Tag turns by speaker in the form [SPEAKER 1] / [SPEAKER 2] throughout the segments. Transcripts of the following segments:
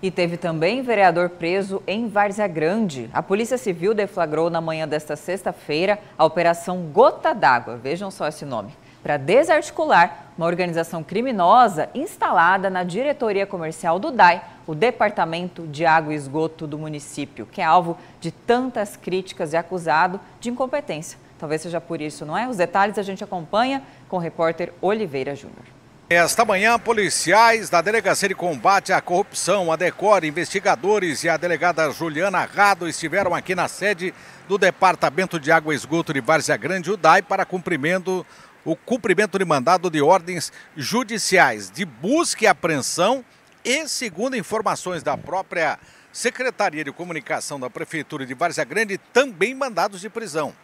[SPEAKER 1] E teve também vereador preso em Várzea Grande. A Polícia Civil deflagrou na manhã desta sexta-feira a Operação Gota d'Água, vejam só esse nome, para desarticular uma organização criminosa instalada na diretoria comercial do DAI, o Departamento de Água e Esgoto do município, que é alvo de tantas críticas e acusado de incompetência. Talvez seja por isso, não é? Os detalhes a gente acompanha com o repórter Oliveira Júnior.
[SPEAKER 2] Esta manhã, policiais da Delegacia de Combate à Corrupção, a DECOR, investigadores e a delegada Juliana Rado estiveram aqui na sede do Departamento de Água e Esgoto de Várzea Grande, UDAI, para cumprimento, o cumprimento de mandado de ordens judiciais de busca e apreensão e, segundo informações da própria Secretaria de Comunicação da Prefeitura de Várzea Grande, também mandados de prisão.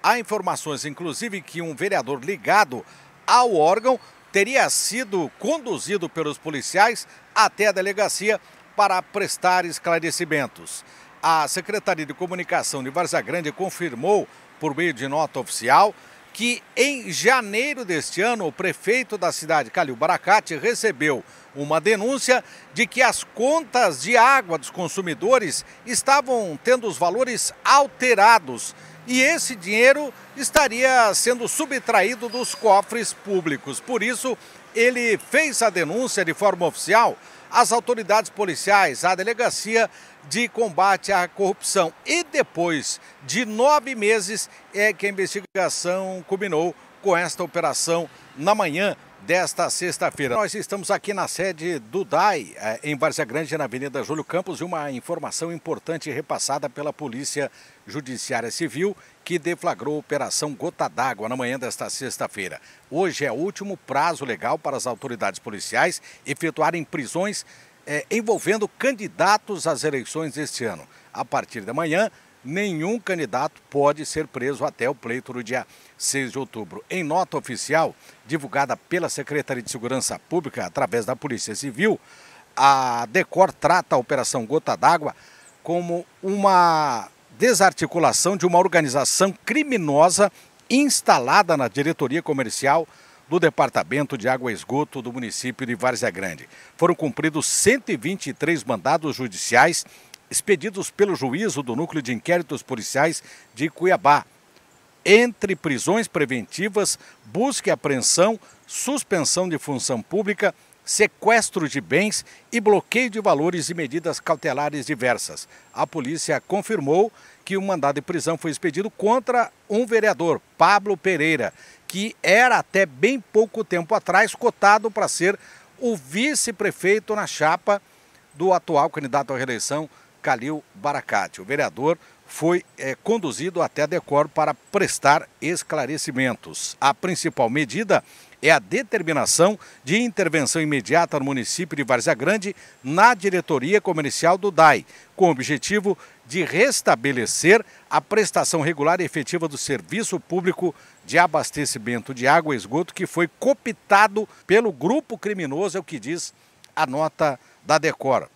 [SPEAKER 2] Há informações, inclusive, que um vereador ligado ao órgão teria sido conduzido pelos policiais até a delegacia para prestar esclarecimentos. A Secretaria de Comunicação de Varzagrande Grande confirmou, por meio de nota oficial, que em janeiro deste ano o prefeito da cidade, Calil Baracate, recebeu uma denúncia de que as contas de água dos consumidores estavam tendo os valores alterados e esse dinheiro estaria sendo subtraído dos cofres públicos. Por isso, ele fez a denúncia de forma oficial às autoridades policiais, à delegacia de combate à corrupção. E depois de nove meses é que a investigação culminou com esta operação na manhã desta sexta-feira. Nós estamos aqui na sede do DAI, é, em Várzea Grande, na Avenida Júlio Campos, e uma informação importante repassada pela Polícia Judiciária Civil, que deflagrou a Operação Gota d'Água na manhã desta sexta-feira. Hoje é o último prazo legal para as autoridades policiais efetuarem prisões é, envolvendo candidatos às eleições deste ano. A partir da manhã, nenhum candidato pode ser preso até o pleito do dia 6 de outubro. Em nota oficial, divulgada pela Secretaria de Segurança Pública através da Polícia Civil, a DECOR trata a Operação Gota d'Água como uma desarticulação de uma organização criminosa instalada na diretoria comercial do Departamento de Água e Esgoto do município de Várzea Grande. Foram cumpridos 123 mandados judiciais expedidos pelo juízo do Núcleo de Inquéritos Policiais de Cuiabá. Entre prisões preventivas, busca e apreensão, suspensão de função pública, sequestro de bens e bloqueio de valores e medidas cautelares diversas. A polícia confirmou que o mandado de prisão foi expedido contra um vereador, Pablo Pereira, que era até bem pouco tempo atrás cotado para ser o vice-prefeito na chapa do atual candidato à reeleição, Calil Baracate. O vereador foi é, conduzido até a Decor para prestar esclarecimentos. A principal medida é a determinação de intervenção imediata no município de Várzea Grande na diretoria comercial do DAI, com o objetivo de restabelecer a prestação regular e efetiva do serviço público de abastecimento de água e esgoto que foi copitado pelo grupo criminoso, é o que diz a nota da Decor.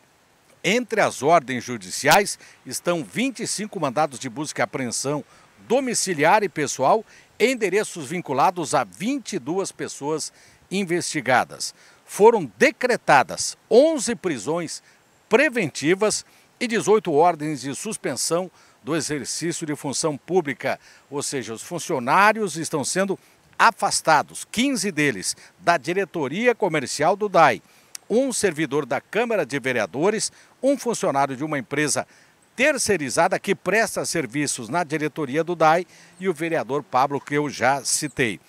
[SPEAKER 2] Entre as ordens judiciais estão 25 mandados de busca e apreensão domiciliar e pessoal, endereços vinculados a 22 pessoas investigadas. Foram decretadas 11 prisões preventivas e 18 ordens de suspensão do exercício de função pública, ou seja, os funcionários estão sendo afastados, 15 deles da diretoria comercial do DAI, um servidor da Câmara de Vereadores, um funcionário de uma empresa terceirizada que presta serviços na diretoria do DAI e o vereador Pablo, que eu já citei.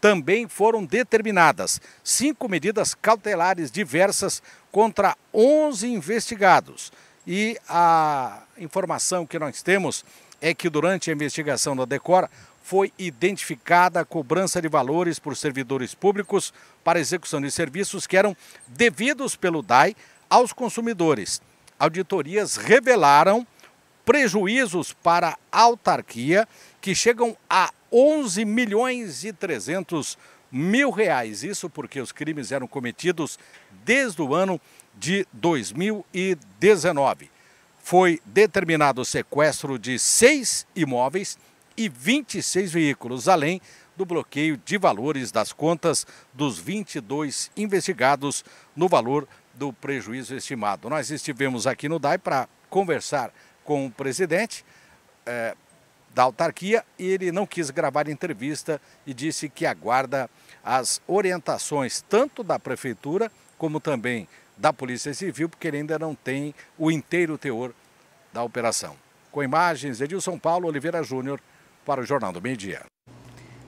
[SPEAKER 2] Também foram determinadas cinco medidas cautelares diversas contra 11 investigados. E a informação que nós temos é que durante a investigação da Decor foi identificada a cobrança de valores por servidores públicos para execução de serviços que eram devidos pelo DAI aos consumidores auditorias revelaram prejuízos para a autarquia que chegam a 11 milhões e 300 mil reais. Isso porque os crimes eram cometidos desde o ano de 2019. Foi determinado o sequestro de seis imóveis e 26 veículos, além do bloqueio de valores das contas dos 22 investigados no valor do prejuízo estimado. Nós estivemos aqui no DAI para conversar com o presidente é, da autarquia e ele não quis gravar entrevista e disse que aguarda as orientações tanto da prefeitura como também da Polícia Civil, porque ele ainda não tem o inteiro teor da operação. Com imagens, Edilson Paulo Oliveira Júnior para o Jornal do Meio Dia.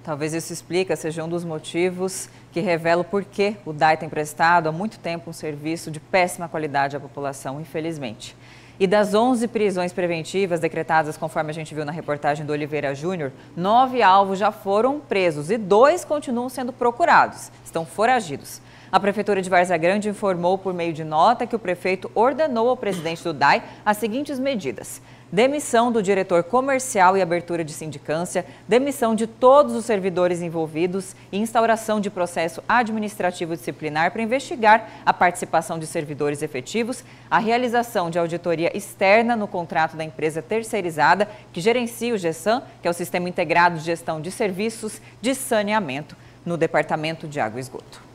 [SPEAKER 1] Talvez isso explica, seja um dos motivos que revela por que o DAI tem prestado há muito tempo um serviço de péssima qualidade à população, infelizmente. E das 11 prisões preventivas decretadas, conforme a gente viu na reportagem do Oliveira Júnior, nove alvos já foram presos e dois continuam sendo procurados, estão foragidos. A Prefeitura de Varza Grande informou por meio de nota que o prefeito ordenou ao presidente do DAI as seguintes medidas demissão do diretor comercial e abertura de sindicância, demissão de todos os servidores envolvidos e instauração de processo administrativo disciplinar para investigar a participação de servidores efetivos, a realização de auditoria externa no contrato da empresa terceirizada que gerencia o GESAM, que é o Sistema Integrado de Gestão de Serviços de Saneamento, no Departamento de Água e Esgoto.